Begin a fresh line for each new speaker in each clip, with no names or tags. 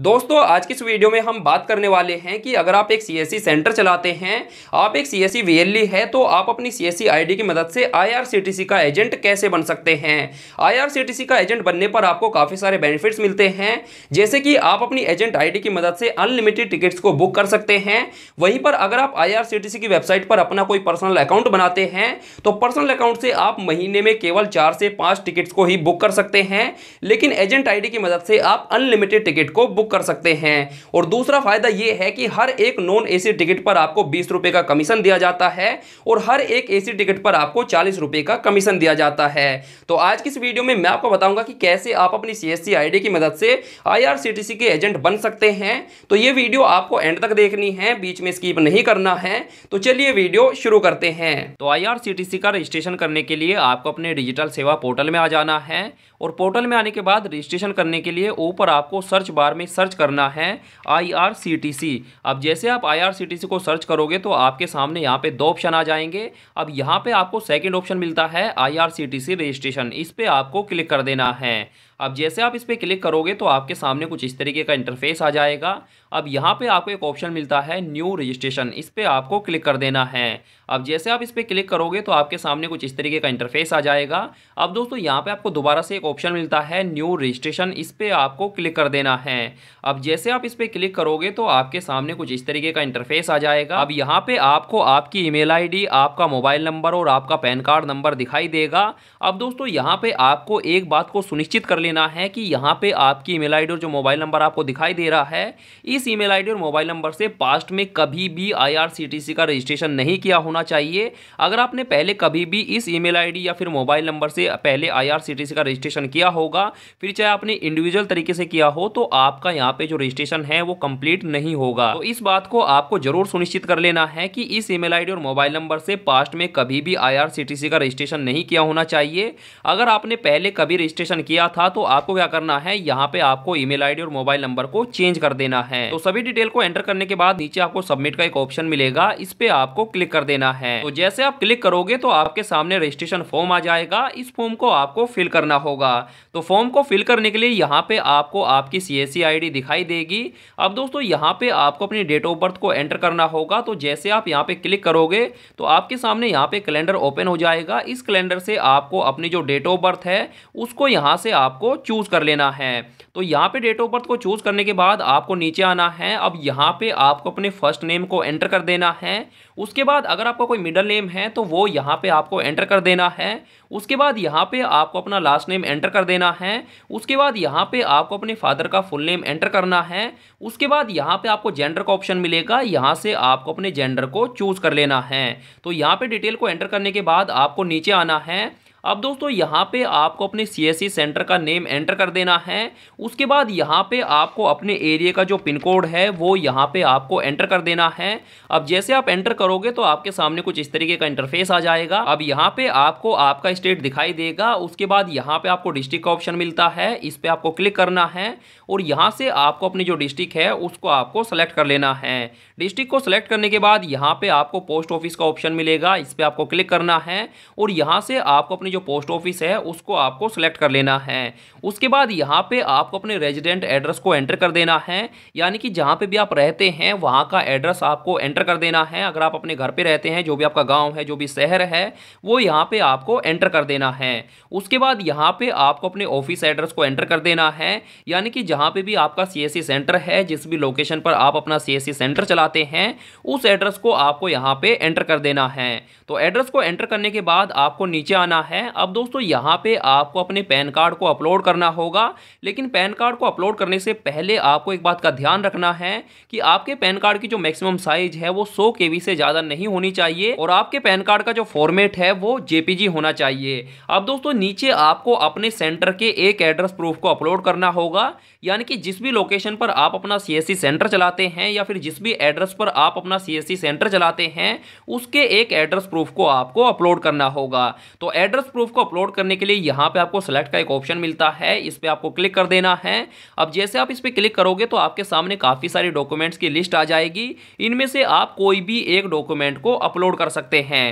दोस्तों आज की इस वीडियो में हम बात करने वाले हैं कि अगर आप एक सी e सेंटर चलाते हैं आप एक सी एस e e है तो आप अपनी सी एस की मदद से आई का एजेंट कैसे बन सकते हैं आई का एजेंट बनने पर आपको काफ़ी सारे बेनिफिट्स मिलते हैं जैसे कि आप अपनी एजेंट आई की मदद से अनलिमिटेड टिकट्स को बुक कर सकते हैं वहीं पर अगर आप आई की वेबसाइट पर अपना कोई पर्सनल अकाउंट बनाते हैं तो पर्सनल अकाउंट से आप महीने में केवल चार से पाँच टिकट्स को ही बुक कर सकते हैं लेकिन एजेंट आई की मदद से आप अनलिमिटेड टिकट को बुक बुक कर सकते हैं और दूसरा फ़ायदा यह है कि हर एक नॉन ए टिकट पर आपको बीस का कमीशन दिया जाता है और हर एक ए टिकट पर आपको चालीस का कमीशन दिया जाता है तो आज की इस वीडियो में मैं आपको बताऊंगा कि कैसे आप अपनी सी एस की मदद से आई के एजेंट बन सकते हैं तो ये वीडियो आपको एंड तक देखनी है बीच में स्कीप नहीं करना है तो चलिए वीडियो शुरू करते हैं तो आई का रजिस्ट्रेशन करने के लिए आपको अपने डिजिटल सेवा पोर्टल में आ जाना है और पोर्टल में आने के बाद रजिस्ट्रेशन करने के लिए ऊपर आपको सर्च बार में सर्च करना है आईआरसीटीसी अब जैसे आप आईआरसीटीसी को सर्च करोगे तो आपके सामने यहाँ पे दो ऑप्शन आ जाएंगे अब यहाँ पे आपको सेकंड ऑप्शन मिलता है आईआरसीटीसी रजिस्ट्रेशन इस पर आपको क्लिक कर देना है अब जैसे आप इस पर क्लिक करोगे तो आपके सामने कुछ इस तरीके का इंटरफेस आ जाएगा अब यहाँ पे आपको एक ऑप्शन मिलता है न्यू रजिस्ट्रेशन इस पर आपको क्लिक कर देना है अब जैसे आप इस पर क्लिक करोगे तो आपके सामने कुछ इस तरीके का इंटरफेस आ जाएगा अब दोस्तों यहाँ पे आपको दोबारा से एक ऑप्शन मिलता है न्यू रजिस्ट्रेशन इस पर आपको क्लिक कर देना है अब जैसे आप इस पर क्लिक करोगे तो आपके सामने कुछ इस तरीके का इंटरफेस आ जाएगा अब यहाँ पर आपको आपकी ई मेल आपका मोबाइल नंबर और आपका पैन कार्ड नंबर दिखाई देगा अब दोस्तों यहाँ पर आपको एक बात को सुनिश्चित कर लेना लेना है कि यहाँ पे आपकी ईमेल आईडी और जो मोबाइल नंबर आपको दिखाई दे रहा है इस ईमेल आईडी और मोबाइल नंबर से पास्ट में कभी भी आईआरसीटीसी का रजिस्ट्रेशन नहीं किया होना चाहिए अगर आपने पहले कभी भी इस ईमेल आईडी या फिर मोबाइल नंबर से पहले आईआरसीटीसी का रजिस्ट्रेशन किया होगा फिर चाहे आपने इंडिविजुअल तरीके से किया हो तो आपका यहाँ पर जो रजिस्ट्रेशन है वो कंप्लीट नहीं होगा तो इस बात को आपको जरूर सुनिश्चित कर लेना है कि इस ई मेल और मोबाइल नंबर से पास्ट में कभी भी आई का रजिस्ट्रेशन नहीं किया होना चाहिए अगर आपने पहले कभी रजिस्ट्रेशन किया था तो तो आपको क्या करना है यहाँ पे आपको ईमेल आईडी और मोबाइल नंबर को चेंज कर देना है तो सभी डिटेल को एंटर करने के बाद नीचे आपको सबमिट का एक ऑप्शन मिलेगा इस पे आपको क्लिक कर देना है तो जैसे आप क्लिक करोगे तो आपके सामने रजिस्ट्रेशन फॉर्म आ जाएगा इस फॉर्म को आपको फिल करना होगा तो फॉर्म को फिल करने के लिए यहाँ पे आपको आपकी सी एस दिखाई देगी अब दोस्तों यहाँ पे आपको अपनी डेट ऑफ बर्थ को एंटर करना होगा तो जैसे आप यहाँ पे क्लिक करोगे तो आपके सामने यहाँ पे कैलेंडर ओपन हो जाएगा इस कैलेंडर से आपको अपनी जो डेट ऑफ बर्थ है उसको यहाँ से आपको आपको चूज़ कर लेना है तो यहाँ पे डेट ऑफ बर्थ को चूज़ करने के बाद आपको नीचे आना है अब यहाँ पे आपको अपने फर्स्ट नेम को एंटर कर देना है उसके बाद अगर आपका कोई मिडल नेम है तो वो यहाँ पे आपको एंटर कर देना है उसके बाद यहाँ पे आपको अपना लास्ट नेम एंटर कर देना है उसके बाद यहाँ पे आपको अपने फादर का फुल नेम एंटर करना है उसके बाद यहाँ पे आपको जेंडर का ऑप्शन मिलेगा यहाँ से आपको अपने जेंडर को चूज़ कर लेना है तो यहाँ पे डिटेल को एंटर करने के बाद आपको नीचे आना है अब दोस्तों यहाँ पे आपको अपने सी सेंटर e का नेम एंटर कर देना है उसके बाद यहाँ पे आपको अपने एरिया का जो पिन कोड है वो यहाँ पे आपको एंटर कर देना है अब जैसे आप एंटर करोगे तो आपके सामने कुछ इस तरीके का इंटरफेस आ जाएगा अब यहाँ पे आपको आपका स्टेट दिखाई देगा उसके बाद यहाँ पे आपको डिस्ट्रिक्ट का ऑप्शन मिलता है इस पर आपको क्लिक करना है और यहाँ से आपको अपनी जो डिस्ट्रिक्ट है उसको आपको सेलेक्ट कर लेना है डिस्ट्रिक्ट को सेलेक्ट करने के बाद यहाँ पे आपको पोस्ट ऑफिस का ऑप्शन मिलेगा इस पर आपको क्लिक करना है और यहाँ से आपको अपनी जो पोस्ट ऑफिस है उसको आपको सेलेक्ट कर लेना है उसके बाद यहाँ पे आपको अपने रेजिडेंट एड्रेस को एंटर कर देना है यानी कि जहाँ पे भी आप रहते हैं वहाँ का एड्रेस आपको एंटर कर देना है अगर आप अपने घर पे रहते हैं जो भी आपका गांव है जो भी शहर है वो यहाँ पर आपको एंटर कर देना है उसके बाद यहाँ पर आपको अपने ऑफिस एड्रेस को एंटर कर देना है यानी कि जहाँ पर भी आपका सी सेंटर है जिस भी लोकेशन पर आप अपना सी सेंटर चलाते हैं उस एड्रेस को आपको यहाँ पर एंटर कर देना है तो एड्रेस को एंटर करने के बाद आपको नीचे आना है हैं अब दोस्तों यहाँ पे आपको अपने पैन कार्ड को अपलोड करना होगा लेकिन पैन कार्ड को अपलोड करने से पहले आपको एक बात का ध्यान रखना है कि आपके पैन कार्ड की जो मैक्सिमम साइज है वो सौ के से ज़्यादा नहीं होनी चाहिए और आपके पैन कार्ड का जो फॉर्मेट है वो जेपीजी होना चाहिए अब दोस्तों नीचे आपको अपने सेंटर के एक एड्रेस प्रूफ को अपलोड करना होगा यानी कि जिस भी लोकेशन पर आप अपना सीएससी सेंटर चलाते हैं या फिर जिस भी एड्रेस पर आप अपना सीएससी सेंटर चलाते हैं उसके एक एड्रेस प्रूफ को आपको अपलोड करना होगा तो एड्रेस प्रूफ को अपलोड करने के लिए यहाँ पे आपको सेलेक्ट का एक ऑप्शन मिलता है इस पर आपको क्लिक कर देना है अब जैसे आप इस पर क्लिक करोगे तो आपके सामने काफ़ी सारे डॉक्यूमेंट्स की लिस्ट आ जाएगी इनमें से आप कोई भी एक डॉक्यूमेंट को अपलोड कर सकते हैं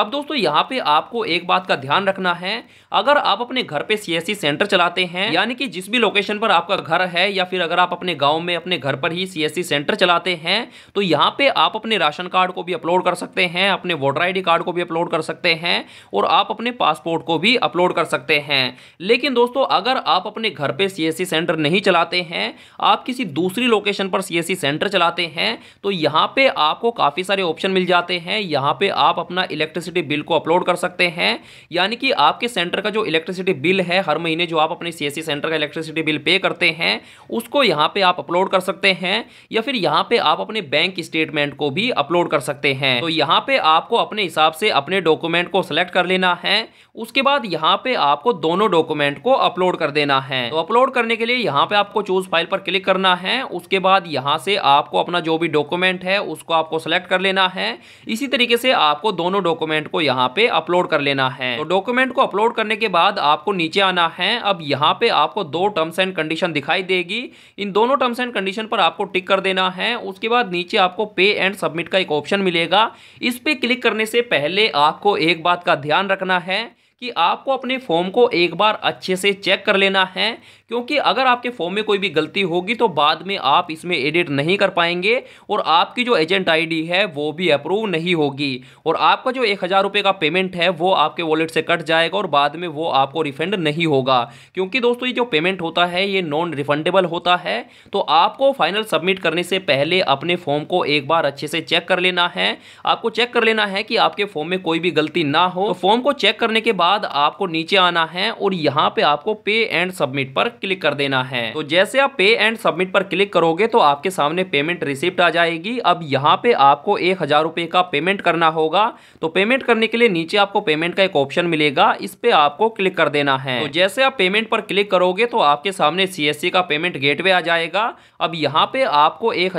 अब दोस्तों यहाँ पे आपको एक बात का ध्यान रखना है अगर आप अपने घर पे सी सेंटर चलाते हैं यानी कि जिस भी लोकेशन पर आपका घर है या फिर अगर आप अपने गांव में अपने घर पर ही सी सेंटर चलाते हैं तो यहाँ पे आप अपने राशन कार्ड को भी अपलोड कर सकते हैं अपने वोटर आई कार्ड को भी अपलोड कर सकते हैं और आप अपने पासपोर्ट पासपोर्ट को भी अपलोड कर सकते हैं लेकिन दोस्तों अगर आप अपने घर पे सीएससी सेंटर नहीं चलाते हैं आप किसी दूसरी लोकेशन पर सीएससी सेंटर चलाते हैं तो यहाँ पे आपको काफ़ी सारे ऑप्शन मिल जाते हैं यहाँ पे आप अपना इलेक्ट्रिसिटी बिल को अपलोड कर सकते हैं यानी कि आपके सेंटर का जो इलेक्ट्रिसिटी बिल है हर महीने जो आप अपने सी सेंटर का इलेक्ट्रिसिटी बिल पे करते हैं उसको यहाँ पर आप अपलोड कर सकते हैं या फिर यहाँ पर आप अपने बैंक स्टेटमेंट को भी अपलोड कर सकते हैं तो यहाँ पर आपको अपने हिसाब से अपने डॉक्यूमेंट को सेलेक्ट कर लेना है उसके बाद यहाँ पे आपको दोनों डॉक्यूमेंट को अपलोड कर देना है तो अपलोड करने के लिए यहाँ पे आपको चूज फाइल पर क्लिक करना है उसके बाद यहाँ से आपको अपना जो भी डॉक्यूमेंट है उसको आपको सेलेक्ट कर लेना है इसी तरीके से आपको दोनों डॉक्यूमेंट को यहाँ पे अपलोड कर लेना है तो डॉक्यूमेंट को अपलोड करने के बाद आपको नीचे आना है अब यहाँ पे आपको दो टर्म्स एंड कंडीशन दिखाई देगी इन दोनों टर्म्स एंड कंडीशन पर आपको टिक कर देना है उसके बाद नीचे आपको पे एंड सबमिट का एक ऑप्शन मिलेगा इस पर क्लिक करने से पहले आपको एक बात का ध्यान रखना है कि आपको अपने फॉर्म को एक बार अच्छे से चेक कर लेना है क्योंकि अगर आपके फॉर्म में कोई भी गलती होगी तो बाद में आप इसमें एडिट नहीं कर पाएंगे और आपकी जो एजेंट आईडी है वो भी अप्रूव नहीं होगी और आपका जो एक हज़ार रुपये का पेमेंट है वो आपके वॉलेट से कट जाएगा और बाद में वो आपको रिफंड नहीं होगा क्योंकि दोस्तों ये जो पेमेंट होता है ये नॉन रिफंडेबल होता है तो आपको फाइनल सबमिट करने से पहले अपने फॉर्म को एक बार अच्छे से चेक कर लेना है आपको चेक कर लेना है कि आपके फॉर्म में कोई भी गलती ना हो तो फॉर्म को चेक करने के बाद बाद आपको नीचे आना है और यहाँ पे आपको पे एंड सबमिट पर क्लिक कर देना है तो जैसे आप पे एंड सबमिट पर क्लिक करोगे तो आपके सामने पेमेंट रिसिप्ट आ जाएगी अब यहाँ पे आपको एक हजार रुपए का पेमेंट करना होगा तो पेमेंट करने के लिए नीचे आपको पेमेंट का एक ऑप्शन मिलेगा इस पे आपको क्लिक कर देना है तो जैसे आप पेमेंट पर क्लिक करोगे तो आपके सामने सी का पेमेंट गेट आ जाएगा अब यहाँ पे आपको एक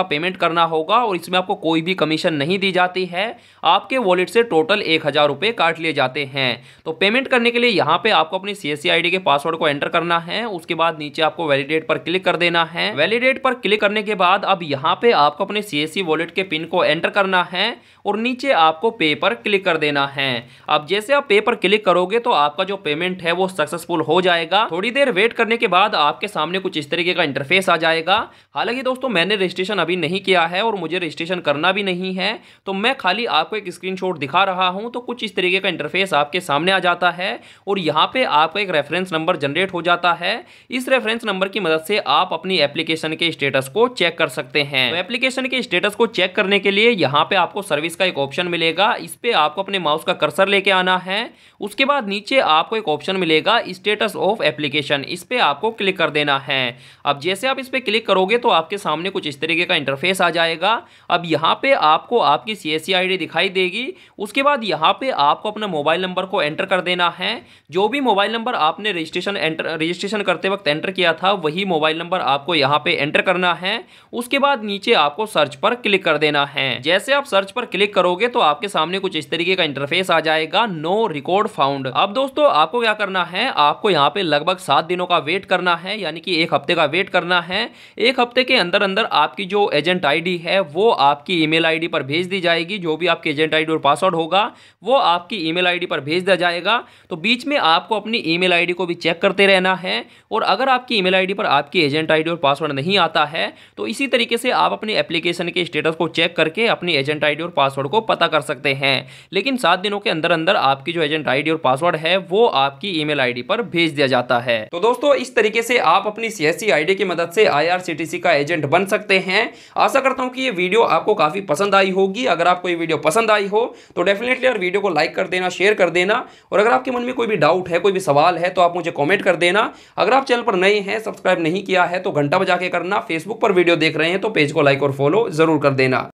का पेमेंट करना होगा और इसमें आपको कोई भी कमीशन नहीं दी जाती है आपके वॉलेट से टोटल एक हजार रुपये काट लिए जाते हैं तो पेमेंट करने के लिए यहाँ पे आपको अपनी सी एस के पासवर्ड को एंटर करना है उसके बाद नीचे आपको वैलिडेट पर क्लिक कर देना है वैलिडेट पर क्लिक करने के बाद अब यहाँ पे आपको अपने सी वॉलेट के पिन को एंटर करना है और नीचे आपको पे पर क्लिक कर देना है अब जैसे आप पे पर क्लिक करोगे तो आपका जो पेमेंट है वो सक्सेसफुल हो जाएगा थोड़ी देर वेट करने के बाद आपके सामने कुछ इस तरीके का इंटरफेस आ जाएगा हालांकि दोस्तों मैंने रजिस्ट्रेशन अभी नहीं किया है और मुझे रजिस्ट्रेशन करना भी नहीं है तो मैं खाली आपको एक स्क्रीनशॉट दिखा रहा हूं तो कुछ इस तरीके का इंटरफेस आपके सामने सामने आ जाता है और यहाँ पे आपका एक रेफरेंस नंबर जनरेट हो जाता है इस रेफरेंस नंबर की मदद से आप अपनी एप्लीकेशन के स्टेटस को चेक कर सकते हैं तो एप्लीकेशन के स्टेटस को चेक करने के लिए यहाँ पे आपको सर्विस का एक ऑप्शन मिलेगा इस पर आपको अपने माउस का कर्सर लेके आना है उसके बाद नीचे आपको एक ऑप्शन मिलेगा स्टेटस ऑफ एप्लीकेशन इस पर आपको क्लिक कर देना है अब जैसे आप इस पर क्लिक करोगे तो आपके सामने कुछ इस तरीके का इंटरफेस आ जाएगा अब यहाँ पे आपको आपकी सी एस दिखाई देगी उसके बाद यहाँ पे आपको अपना मोबाइल नंबर को एंटर कर देना है जो भी मोबाइल नंबर आपने रजिस्ट्रेशन एंटर रजिस्ट्रेशन करते वक्त एंटर किया था वही मोबाइल नंबर आपको यहाँ पे एंटर करना है उसके बाद नीचे आपको सर्च पर क्लिक कर देना है जैसे आप सर्च पर क्लिक करोगे तो आपके सामने कुछ इस तरीके का इंटरफेस आ जाएगा नो रिकॉर्ड फाउंड अब दोस्तों आपको क्या करना है आपको यहाँ पे लगभग सात दिनों का वेट करना है यानी कि एक हफ्ते का वेट करना है एक हफ्ते के अंदर अंदर आपकी जो एजेंट आई है वो आपकी ई मेल पर भेज दी जाएगी जो भी आपकी एजेंट आई और पासवर्ड होगा वो आपकी ई मेल पर भेज दिया जाएगा तो बीच में आपको अपनी ई मेल को भी चेक करते रहना है और अगर आपकी ई मेल पर आपकी एजेंट आई और पासवर्ड नहीं आता है तो इसी तरीके से आप अपनी एप्लीकेशन के स्टेटस को चेक करके अपनी एजेंट आई और पासवर्ड को पता कर सकते हैं लेकिन सात दिनों के अंदर अंदर आपकी जो एजेंट आई और पासवर्ड है वो आपकी ई मेल पर भेज दिया जाता है तो दोस्तों इस तरीके से आप अपनी सी एस की मदद से आई का एजेंट बन सकते हैं आशा करता हूँ कि ये वीडियो आपको काफी पसंद आई होगी अगर आपको ये वीडियो पसंद आई हो तो डेफिनेटली यार वीडियो को लाइक कर देना शेयर कर देना और अगर आपके मन में कोई भी डाउट है कोई भी सवाल है तो आप मुझे कॉमेंट कर देना अगर आप चैनल पर नए हैं सब्सक्राइब नहीं किया है तो घंटा बजा के करना फेसबुक पर वीडियो देख रहे हैं तो पेज को लाइक और फॉलो जरूर कर देना